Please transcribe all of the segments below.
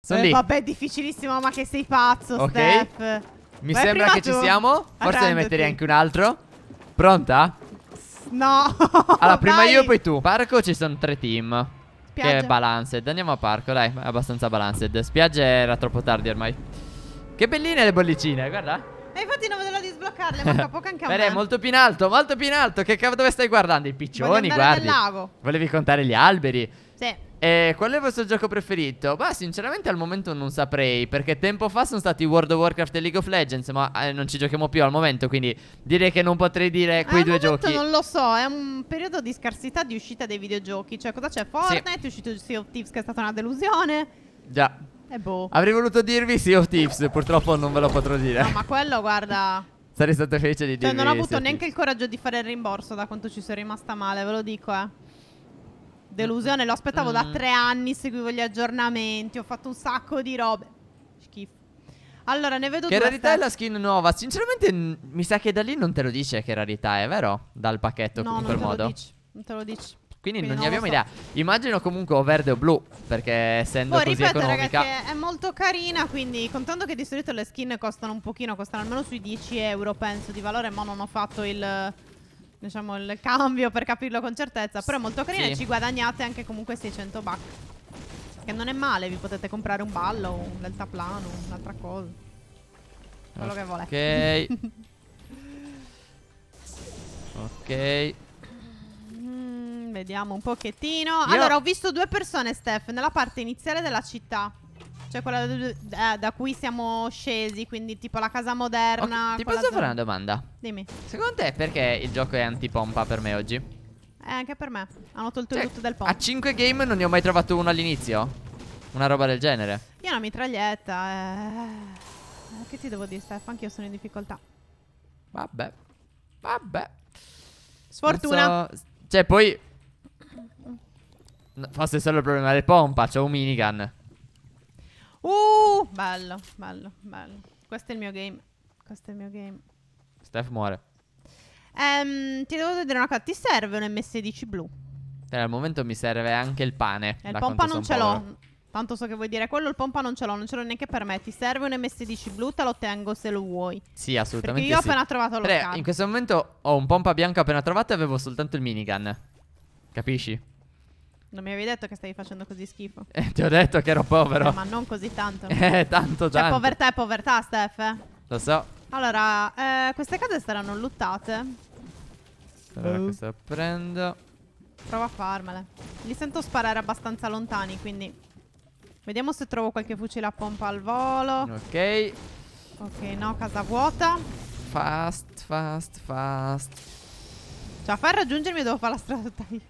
Sono eh, lì. Vabbè, difficilissimo, ma che sei pazzo, Ok. Steph. Mi Vai sembra che tu. ci siamo. Forse ne metterei anche un altro. Pronta? No. Allora, prima io e poi tu. Parco ci sono tre team. Spiaggia. Che è balanced. Andiamo a parco, dai, è abbastanza balanced. Spiaggia era troppo tardi ormai. Che belline le bollicine, guarda. E eh, infatti non vedo l'ora di sbloccarle, manca poco anche a Bene, me. molto più in alto, molto più in alto. Che cavolo dove stai guardando? I piccioni, guardi. Nel lago. Volevi contare gli alberi. Sì. Eh, qual è il vostro gioco preferito? Beh, sinceramente al momento non saprei, perché tempo fa sono stati World of Warcraft e League of Legends, ma eh, non ci giochiamo più al momento, quindi direi che non potrei dire quei al due giochi. Al momento non lo so, è un periodo di scarsità di uscita dei videogiochi, cioè cosa c'è? Fortnite, sì. è uscito Sea of Thieves che è stata una delusione. Già. E boh. Avrei voluto dirvi Sea of Thieves, purtroppo non ve lo potrò dire. No, ma quello, guarda... Sarei stato felice di cioè, dirvi. Cioè, non ho avuto neanche il coraggio di fare il rimborso da quanto ci sono rimasta male, ve lo dico, eh delusione, lo aspettavo mm. da tre anni, seguivo gli aggiornamenti, ho fatto un sacco di robe. Schifo. Allora, ne vedo che due. Che rarità stas- è la skin nuova? Sinceramente, n- mi sa che da lì non te lo dice che rarità è, vero? Dal pacchetto, no, in quel modo. No, non te lo dici. Quindi, Quindi non, non ne abbiamo so. idea. Immagino comunque o verde o blu, perché essendo Poi, così ripeto, economica. Ragazzi, è molto carina, quindi contando che di solito le skin costano un pochino, costano almeno sui 10 euro, penso, di valore, ma non ho fatto il diciamo, il cambio per capirlo con certezza. Però è molto carino sì. e ci guadagnate anche comunque 600 buck. Che non è male, vi potete comprare un ballo, un deltaplano, un'altra cosa. Quello okay. che volete. ok. ok. Mm, vediamo un pochettino. Io... Allora, ho visto due persone, Steph, nella parte iniziale della città. Cioè quella da, da, cui siamo scesi, quindi tipo la casa moderna. Okay, ti posso zona. fare una domanda? Dimmi. Secondo te perché il gioco è antipompa per me oggi? Eh, anche per me. Hanno tolto cioè, il tutto del pompa. A 5 game non ne ho mai trovato uno all'inizio. Una roba del genere. Io una mitraglietta. Eh. Che ti devo dire, Stefano? Anch'io sono in difficoltà. Vabbè. Vabbè. Sfortuna. So... Cioè, poi. Forse è solo il problema del pompa. C'ho un minigun. Uh, bello, bello, bello. Questo è il mio game. Questo è il mio game. Steph muore. Um, ti devo dire una cosa, ti serve un MS10 blu? Eh, al momento mi serve anche il pane. E eh, il pompa non ce l'ho. Tanto so che vuoi dire quello, il pompa non ce l'ho, non ce l'ho neanche per me. Ti serve un MS10 blu, te lo tengo se lo vuoi. Sì, assolutamente. Perché io sì. ho appena trovato lo Pre, In questo momento ho un pompa bianco appena trovato e avevo soltanto il minigun. Capisci? Non mi avevi detto che stavi facendo così schifo? Eh, ti ho detto che ero povero. Eh, ma non così tanto. eh, tanto, già. Cioè, povertà è povertà, Steph. Eh? Lo so. Allora, eh, queste case saranno luttate. Allora, uh. questa prendo. Provo a farmele. Li sento sparare abbastanza lontani, quindi... Vediamo se trovo qualche fucile a pompa al volo. Ok. Ok, no, casa vuota. Fast, fast, fast. Cioè, a far raggiungermi devo fare la strada tutta io.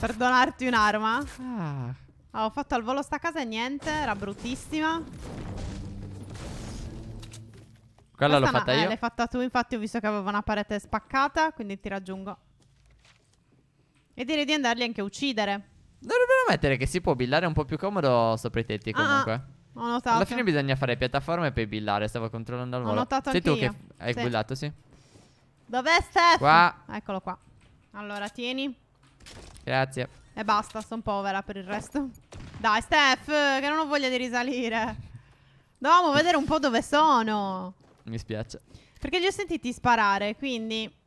Per donarti un'arma. Ah. ah. ho fatto al volo sta casa e niente, era bruttissima. Quella l'ho fatta eh, io. Eh, l'hai fatta tu, infatti ho visto che avevo una parete spaccata, quindi ti raggiungo. E direi di andarli anche a uccidere. Dovrebbero mettere che si può billare un po' più comodo sopra i tetti ah, comunque. Ah, ho notato. Alla fine bisogna fare piattaforme per billare, stavo controllando al volo. Ho notato Sei tu che hai sì. billato, sì. Dov'è Steph? Qua. Eccolo qua. Allora, tieni. Grazie. E basta, sono povera per il resto. Dai, Steph, che non ho voglia di risalire. Dovevamo vedere un po' dove sono. Mi spiace. Perché li ho sentiti sparare, quindi...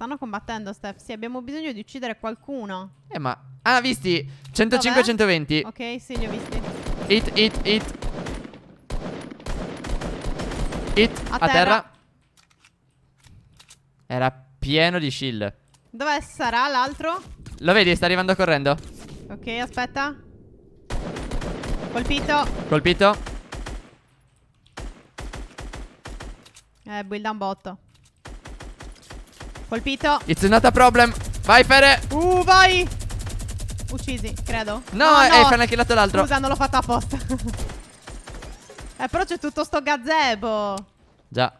Stanno combattendo, Steph. Sì, abbiamo bisogno di uccidere qualcuno. Eh, ma... Ah, visti! 105-120. Ok, sì, li ho visti. Hit, hit, hit. Hit, a, a terra. terra. Era pieno di shield. Dove sarà l'altro? Lo vedi? Sta arrivando correndo. Ok, aspetta. Colpito. Colpito. Eh, build un botto. Colpito. It's not a problem. Vai, Fere. Uh, vai. Uccisi, credo. No, oh, no. eh, Fere ha killato l'altro. Scusa, non l'ho fatto apposta. eh, però c'è tutto sto gazebo. Già.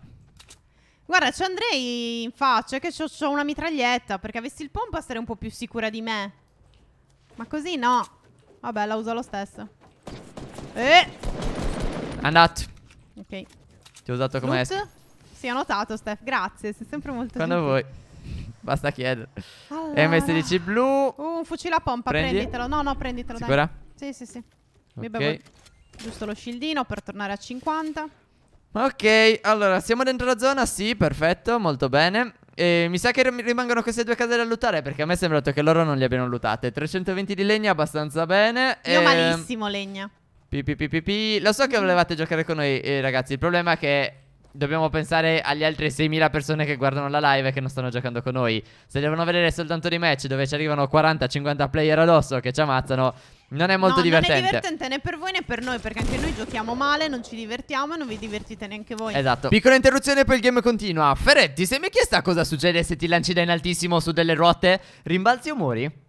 Guarda, ci andrei in faccia che ho, ho una mitraglietta. Perché avessi il pompa sarei un po' più sicura di me. Ma così no. Vabbè, la uso lo stesso. Eh! Andat. Ok. Ti ho usato come esca. Sì, ho notato, Steph. Grazie, sei sempre molto Quando gentile. vuoi. Basta chiedere. Allora. M16 blu. Uh, un fucile a pompa, Prendi. prenditelo. No, no, prenditelo. Sicura? Dai. Sì, sì, sì. Okay. Mi bevo giusto lo shieldino per tornare a 50. Ok, allora, siamo dentro la zona? Sì, perfetto, molto bene e mi sa che rimangono queste due case da lottare perché a me è sembrato che loro non le abbiano lottate 320 di legna abbastanza bene Io e... Ehm, malissimo legna pi, Lo so che mm-hmm. volevate giocare con noi eh, ragazzi Il problema è che dobbiamo pensare agli altri 6.000 persone che guardano la live e che non stanno giocando con noi. Se devono vedere soltanto dei match dove ci arrivano 40-50 player addosso che ci ammazzano, non è molto no, divertente. Non è divertente né per voi né per noi, perché anche noi giochiamo male, non ci divertiamo e non vi divertite neanche voi. Esatto. Piccola interruzione, poi il game continua. Ferretti, se mi hai chiesto cosa succede se ti lanci da in altissimo su delle ruote? Rimbalzi o muori?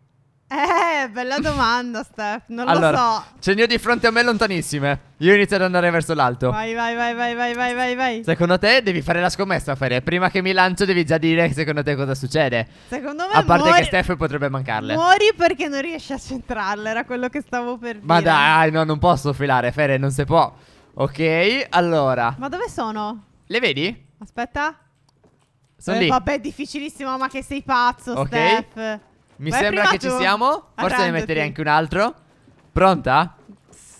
Eh, bella domanda, Steph. Non allora, lo so. Ce ne ho di fronte a me lontanissime. Io inizio ad andare verso l'alto. Vai, vai, vai, vai, vai, vai, vai, vai. Secondo te devi fare la scommessa, Fere. Prima che mi lancio devi già dire secondo te cosa succede. Secondo me A parte muori... che Steph potrebbe mancarle. Muori perché non riesci a centrarle, era quello che stavo per dire. Ma dai, no, non posso filare, Fere, non si può. Ok, allora. Ma dove sono? Le vedi? Aspetta. Sono eh, lì. Vabbè, è difficilissimo, ma che sei pazzo, okay. Steph. Mi Vai sembra che ci siamo. Forse ne metterei anche un altro. Pronta?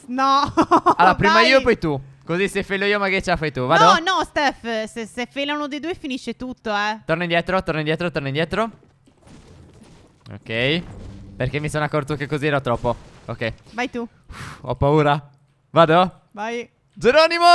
No. Allora, prima Dai. io e poi tu. Così se failo io magari ce la fai tu. Vado? No, no, Steph. Se, se faila uno dei due finisce tutto, eh. Torna indietro, torna indietro, torna indietro. Ok. Perché mi sono accorto che così era troppo. Ok. Vai tu. Uff, ho paura. Vado? Vai. Geronimo!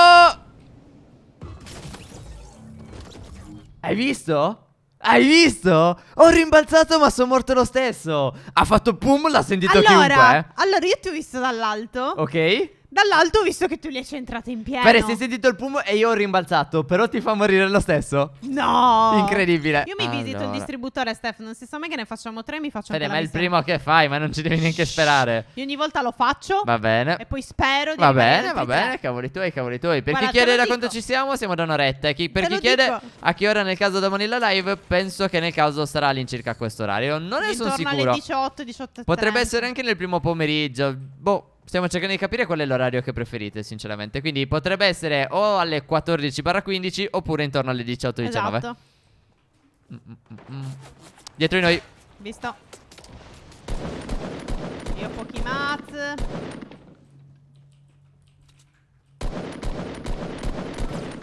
Hai visto? Hai visto? Ho rimbalzato ma sono morto lo stesso. Ha fatto pum, l'ha sentito allora, chiunque. Eh? Allora, io ti ho visto dall'alto. Ok. Dall'alto ho visto che tu li hai centrati in pieno. Pare, si è sentito il pum e io ho rimbalzato. Però ti fa morire lo stesso. No. Incredibile. Io mi allora. visito il distributore, Steph. Non si sa mai che ne facciamo tre. Mi faccio Fede, ma è il primo che fai, ma non ci devi neanche sperare. Io ogni volta lo faccio. Va bene. E poi spero di Va bene, va bene. Cavoli tuoi, cavoli tuoi. Per Guarda, chi chiede da dico. quanto ci siamo, siamo da un'oretta. Chi, per te chi chiede dico. a che ora nel caso da Manila Live, penso che nel caso sarà all'incirca questo orario. Non ne sono sicuro. Alle 18, 18 Potrebbe essere anche nel primo pomeriggio. Boh. Stiamo cercando di capire qual è l'orario che preferite, sinceramente. Quindi potrebbe essere o alle 14-15 oppure intorno alle 18-19. Esatto. Mm, mm, mm. Dietro di noi. Visto. Io ho pochi mat.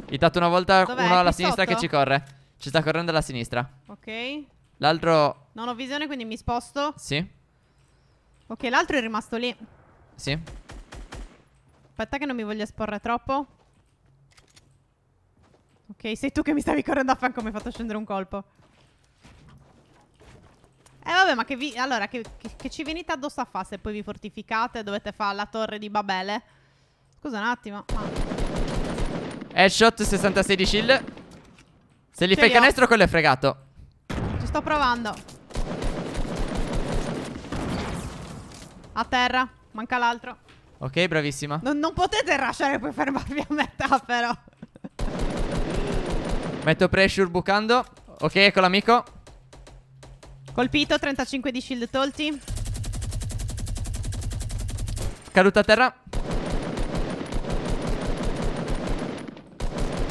Hitato una volta Dov'è? uno alla sinistra sotto? che ci corre. Ci sta correndo alla sinistra. Ok. L'altro... Non ho visione, quindi mi sposto. Sì. Ok, l'altro è rimasto lì. Sì. Aspetta che non mi voglio esporre troppo. Ok, sei tu che mi stavi correndo a fianco, mi hai fatto scendere un colpo. Eh vabbè, ma che vi... Allora, che, che, che ci venite addosso a fa se poi vi fortificate dovete fare la torre di Babele? Scusa un attimo. Ah. Headshot, 66 di shield. Se li fai il canestro, quello è fregato. Ci sto provando. A terra. Manca l'altro. Ok, bravissima. Non, non potete rushare per fermarvi a metà, però. Metto pressure bucando. Ok, ecco l'amico. Colpito, 35 di shield tolti. Caduta a terra.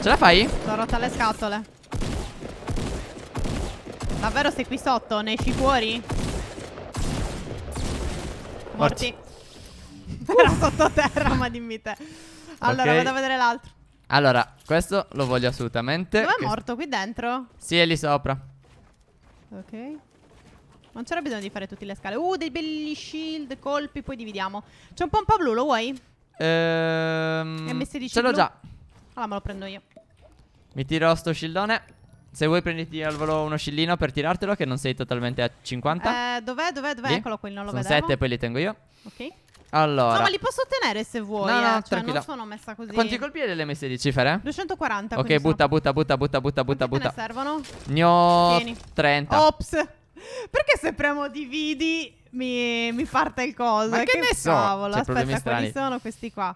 Ce la fai? Sono rotta le scatole. Davvero sei qui sotto? Ne esci fuori? Morti. Morti era sottoterra, ma dimmi te. Allora, Ok. vado a vedere l'altro. Allora, questo lo voglio assolutamente. Dove è Che- morto? Qui dentro? Sì, è lì sopra. Ok. Non c'era bisogno di fare tutte le scale. Uh, dei belli shield, colpi, poi dividiamo. C'è un pompa blu, lo vuoi? Ehm. MSDC Ce l'ho blu? già. Allora me lo prendo io. Mi tiro sto shieldone. Se vuoi prenditi al volo uno scillino per tirartelo, che non sei totalmente a 50. Eh, dov'è, dov'è, dov'è? Eccolo qui, non lo Sono vedevo. 7 poi li tengo io. Ok. Allora. No, ma li posso tenere se vuoi. No, no, eh. cioè, non sono messa così. Quanti colpi le messe di cifere? 240. Ok, butta, butta, butta, butta, butta, butta, butta. Ne servono? Ne ho 30. Ops. Perché se premo dividi mi, mi parte il coso? Ma che, che ne so? Cavolo, aspetta, quali sono questi qua?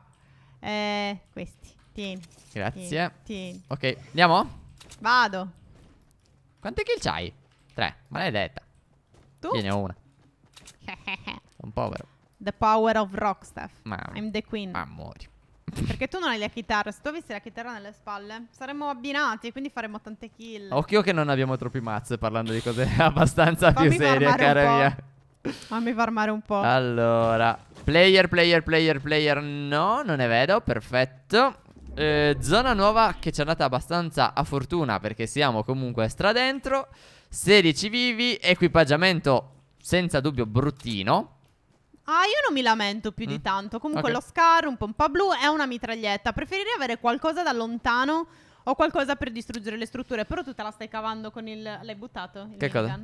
Eh, questi. Tieni. Grazie. Tieni. Ok, andiamo? Vado. Quante kill c'hai? Tre. Maledetta. Tu? Tiene una. un povero. The power of Rockstaff. I'm the queen. Ma muori. Perché tu non hai la chitarra? Se tu avessi la chitarra nelle spalle, saremmo abbinati, e quindi faremmo tante kill. Occhio che non abbiamo troppi mazze parlando di cose abbastanza più serie, cara mia. Fammi farmare un po'. Allora, player, player, player, player. No, non ne vedo. Perfetto. Eh, zona nuova che ci è andata abbastanza a fortuna perché siamo comunque stradentro. 16 vivi, equipaggiamento senza dubbio bruttino. Ah, io non mi lamento più mm. di tanto. Comunque okay. lo Scar, un pompa blu, è una mitraglietta. Preferirei avere qualcosa da lontano o qualcosa per distruggere le strutture. Però tu te la stai cavando con il... L'hai buttato? Il che cosa?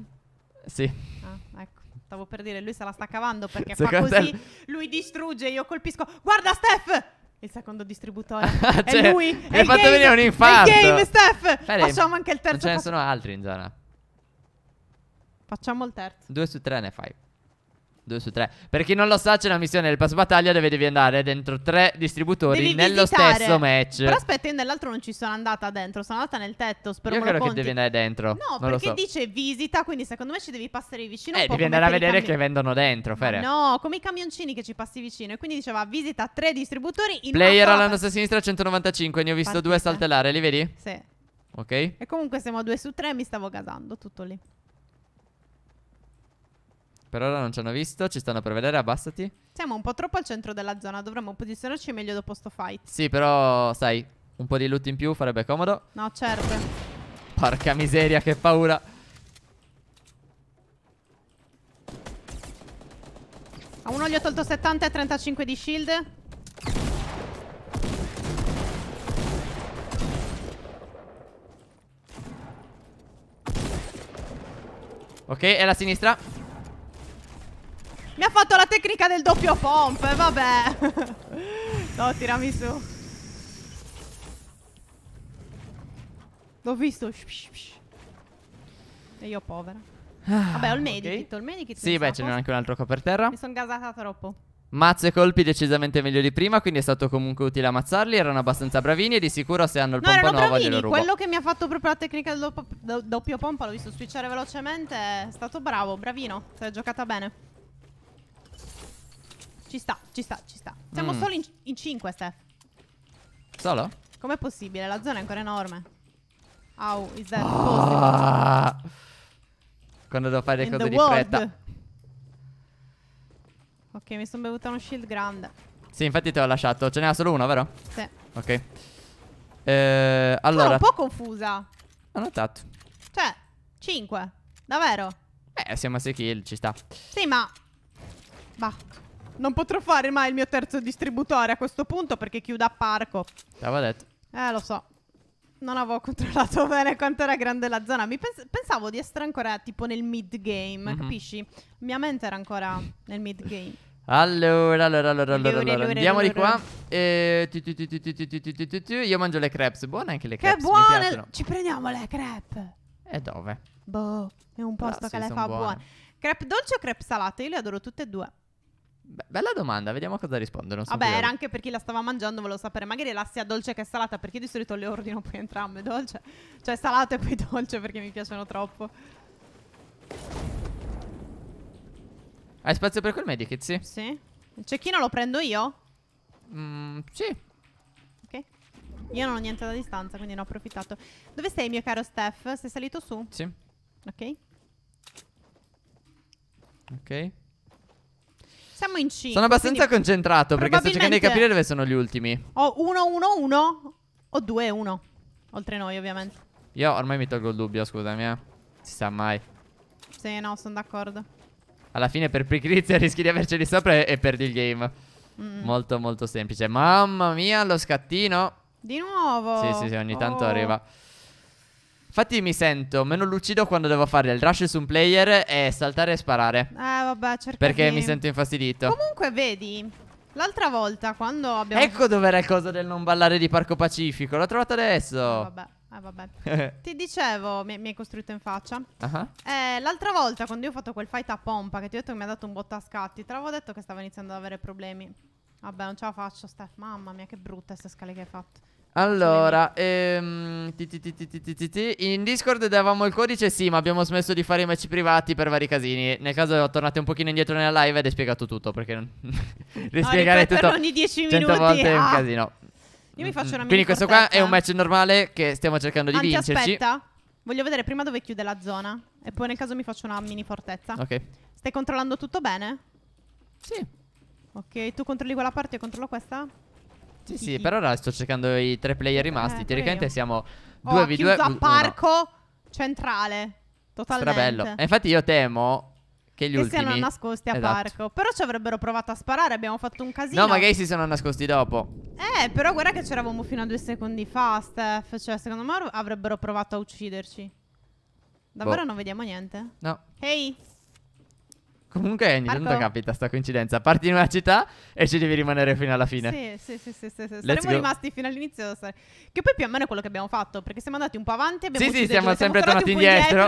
Sì. Ah, ecco. Stavo per dire, lui se la sta cavando perché Secondo fa così, te... lui distrugge, io colpisco. Guarda Steph! Il secondo distributore. Ah, cioè, è lui. Mi hai fatto game, venire un infarto. È game, Steph. Fede, Facciamo anche il terzo. Non ce ne sono altri in zona. Facciamo il terzo. Due su tre ne fai. 2 su 3. Per chi non lo sa, c'è una missione del pass battaglia dove devi andare dentro tre distributori devi nello visitare. stesso match. Però aspetta, io nell'altro non ci sono andata dentro, sono andata nel tetto. Spero io credo conti. che devi andare dentro. No, non perché so. dice visita, quindi secondo me ci devi passare vicino. Eh, devi andare a vedere che vendono dentro, Fere. No, come i camioncini che ci passi vicino. E quindi diceva visita tre distributori in Player alla nostra sinistra 195, ne ho visto Partite. due saltellare, li vedi? Sì. Ok. E comunque siamo a 2 su 3, mi stavo gasando, tutto lì. Per ora non ci hanno visto, ci stanno per vedere, abbassati. Siamo un po' troppo al centro della zona, dovremmo posizionarci meglio dopo sto fight. Sì, però sai, un po' di loot in più farebbe comodo. No, certo. Porca miseria, che paura. A uno gli ho tolto 70 e 35 di shield. Ok, è la sinistra. Mi ha fatto la tecnica del doppio pomp, vabbè. no, tirami su. L'ho visto. E io povera. Vabbè, ho il ah, medikit, okay. il medikit. Sì, beh, ce n'è anche un altro qua per terra. Mi sono gasata troppo. Mazze e colpi decisamente meglio di prima, quindi è stato comunque utile ammazzarli. Erano abbastanza bravini e di sicuro se hanno il no, pompa nuova bravini. glielo rubo. quello che mi ha fatto proprio la tecnica del doppio pompa, l'ho visto switchare velocemente, è stato bravo, bravino, si è giocata bene. Ci sta, ci sta, ci sta. Siamo mm. solo in, in 5, Steph. Solo? Com'è possibile? La zona è ancora enorme. Au, is that ah. Quando devo fare le cose di fretta. Ok, mi sono bevuta uno shield grande. Sì, infatti te l'ho lasciato. Ce n'era solo uno, vero? Sì. Ok. Eh, allora... Sono un po' confusa. Ho notato. Cioè, 5. Davvero? Eh, siamo a 6 kill, ci sta. Sì, ma... Bah. Non potrò fare mai il mio terzo distributore a questo punto perché chiuda a parco. T'avevo detto. Eh, lo so. Non avevo controllato bene quanto era grande la zona. Mi pens pensavo di essere ancora tipo nel mid game, mm -hmm. capisci? Mia mente era ancora nel mid game. Allora, allora, allora, allora, allora. andiamo di qua. Io mangio le crepes. Buone anche le crepes. Che buone! Ci prendiamo le crepes. E dove? Boh, è un posto che le fa buone. Crepe dolce o crepe salate? Io le adoro tutte e due. Be- bella domanda, vediamo cosa risponde. Non so Vabbè, era anche per chi la stava mangiando, volevo sapere. Magari la sia dolce che salata, perché io di solito le ordino poi entrambe dolce. Cioè salata e poi dolce perché mi piacciono troppo. Hai spazio per quel medikit, sì? Sì. Il cecchino lo prendo io? Mmm, sì. Ok. Io non ho niente da distanza, quindi ne ho approfittato. Dove sei, mio caro Steph? Sei salito su? Sì. Ok. Ok siamo in 5. Sono abbastanza concentrato perché sto cercando di capire dove sono gli ultimi. Ho 1-1-1 o 2-1. Oltre noi, ovviamente. Io ormai mi tolgo il dubbio, scusami. Eh. Si sa mai. Sì, no, sono d'accordo. Alla fine per pregrizia rischi di averceli sopra e, e perdi il game. Mm. Molto, molto semplice. Mamma mia, lo scattino. Di nuovo. Sì, sì, sì, ogni tanto oh. arriva. Infatti mi sento meno lucido quando devo fare il rush su un player e saltare e sparare. Eh, vabbè, cerca Perché mi sento infastidito. Comunque, vedi, l'altra volta quando abbiamo... Ecco dov'era era il coso del non ballare di Parco Pacifico. L'ho trovato adesso. Eh, vabbè. Ah, vabbè. Ti dicevo, mi, mi, hai costruito in faccia. Uh -huh. eh, l'altra volta, quando io ho fatto quel fight a pompa, che ti ho detto che mi ha dato un botto a scatti, te l'avevo detto che stavo iniziando ad avere problemi. Vabbè, non ce la faccio, Steph. Mamma mia, che brutta queste scale che hai fatto. Allora, in Discord davamo il codice, sì, ma abbiamo smesso di fare i match privati per vari casini. Nel caso tornate un pochino indietro nella live ed è spiegato tutto, perché non... rispiegare no, tutto ogni 10 minuti 100 volte è un ah. casino. Io mi faccio una Quindi questo qua è un match normale che stiamo cercando di Anzi, vincerci. aspetta, voglio vedere prima dove chiude la zona e poi nel caso mi faccio una mini fortezza. Ok. Stai controllando tutto bene? Sì. Ok, tu controlli quella parte, io controllo questa? Sì, sì, per ora sto cercando i tre player eh, rimasti. Eh, Teoricamente siamo 2v2. Oh, a parco uno. centrale. Totalmente. Strabello. E infatti io temo che gli che ultimi siano nascosti a esatto. parco. Però ci avrebbero provato a sparare, abbiamo fatto un casino. No, magari si sono nascosti dopo. Eh, però guarda che c'eravamo fino a due secondi fa, Steph. Cioè, secondo me avrebbero provato a ucciderci. Davvero boh. non vediamo niente? No. Ehi. Hey. Comunque ogni Marco. tanto capita sta coincidenza. Parti in una città e ci devi rimanere fino alla fine. Sì, sì, sì, sì, sì. Saremmo rimasti fino all'inizio. Che poi più o meno è quello che abbiamo fatto, perché siamo andati un po' avanti. e Abbiamo sì, sì, siamo, siamo sempre tornati, indietro.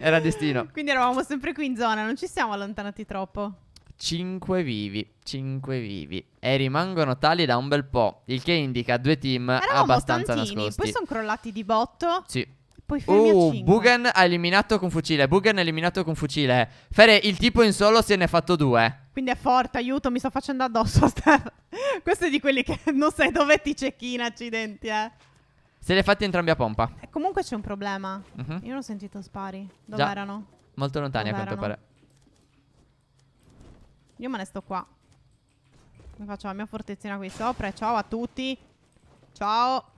Era destino. Quindi eravamo sempre qui in zona, non ci siamo allontanati troppo. Cinque vivi, cinque vivi e rimangono tali da un bel po', il che indica due team Eravamo abbastanza tantini, nascosti. Poi sono crollati di botto. Sì. Poi fermi oh, a 5. Bugan ha eliminato con fucile. Bugan ha eliminato con fucile. Fere, il tipo in solo se ne è fatto due. Quindi è forte, aiuto, mi sto facendo addosso. Questo è di quelli che non sai dove ti cecchina, accidenti, eh. Se li hai fatti entrambi a pompa. E eh, comunque c'è un problema. Uh mhm. -huh. Io non ho sentito spari. Dove Già. erano? Molto lontani Dove a quanto pare. Io me ne sto qua. Mi faccio la mia fortezza qui sopra. Ciao a tutti. Ciao.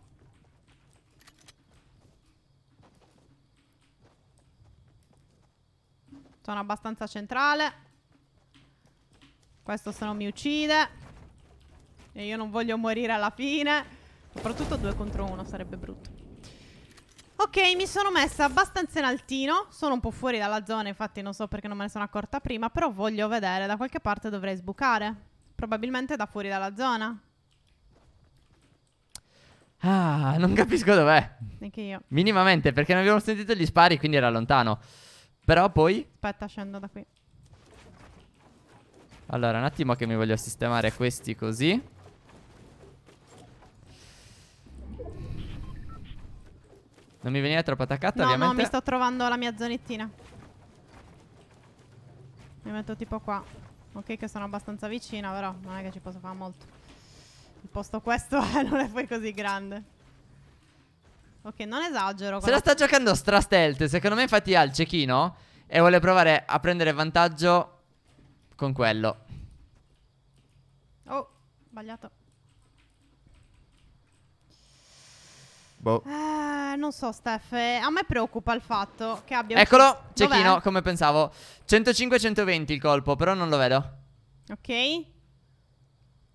Sono abbastanza centrale. Questo se non mi uccide. E io non voglio morire alla fine. Soprattutto due contro uno sarebbe brutto. Ok, mi sono messa abbastanza in altino. Sono un po' fuori dalla zona, infatti non so perché non me ne sono accorta prima. Però voglio vedere, da qualche parte dovrei sbucare. Probabilmente da fuori dalla zona. Ah, non capisco dov'è. Neanche io. Minimamente, perché non abbiamo sentito gli spari, quindi era lontano. Però poi... Aspetta, scendo da qui. Allora, un attimo che mi voglio sistemare questi così. Non mi venire troppo attaccata, no, ovviamente. No, mi sto trovando la mia zonettina. Mi metto tipo qua. Ok, che sono abbastanza vicina, però non è che ci posso fare molto. Il posto questo non è poi così grande. Ok, non esagero. Se la sta giocando stra stealth. Secondo me, infatti, ha il cecchino. E vuole provare a prendere vantaggio con quello. Oh, sbagliato. Boh. Eh, non so, Steph. Eh, a me preoccupa il fatto che abbia. Eccolo, cecchino, come pensavo. 105-120 il colpo, però non lo vedo. Ok.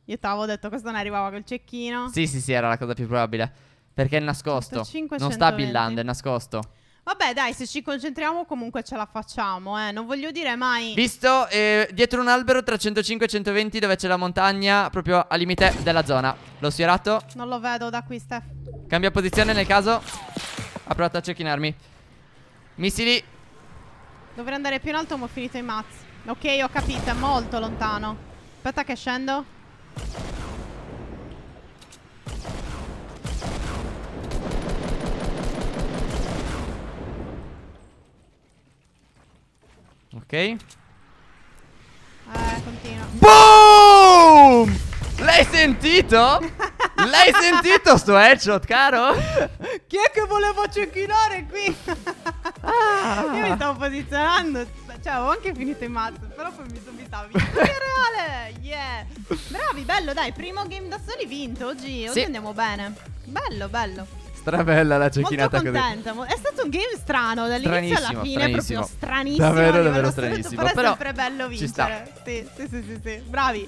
Io t'avevo detto, questo non arrivava col cecchino. Sì, sì, sì, era la cosa più probabile. Perché è nascosto. Non sta billando, è nascosto. Vabbè, dai, se ci concentriamo comunque ce la facciamo, eh. Non voglio dire mai. Visto eh, dietro un albero tra 105 e 120 dove c'è la montagna, proprio al limite della zona. L'ho sfiorato. Non lo vedo da qui, Steph. Cambia posizione nel caso. Ha provato a cecchinarmi. Missili. Dovrei andare più in alto, ma ho finito i mazzi. Ok, ho capito, è molto lontano. Aspetta che scendo. Ok Eh Boom L'hai sentito? L'hai sentito sto headshot caro? Chi è che volevo cecchinare qui? ah. Io mi stavo posizionando Cioè ho anche finito in mazzo Però poi mi sono vitato reale Yeah Bravi bello dai Primo game da soli vinto oggi Oggi sì. andiamo bene Bello bello Strabella la cecchinata Molto contenta. Così. È stato un game strano dall'inizio alla fine, stranissimo. proprio stranissimo. Davvero, davvero stranissimo. Però, è sempre bello vincere. Ci sta. Sì, sì, sì, sì, sì. Bravi.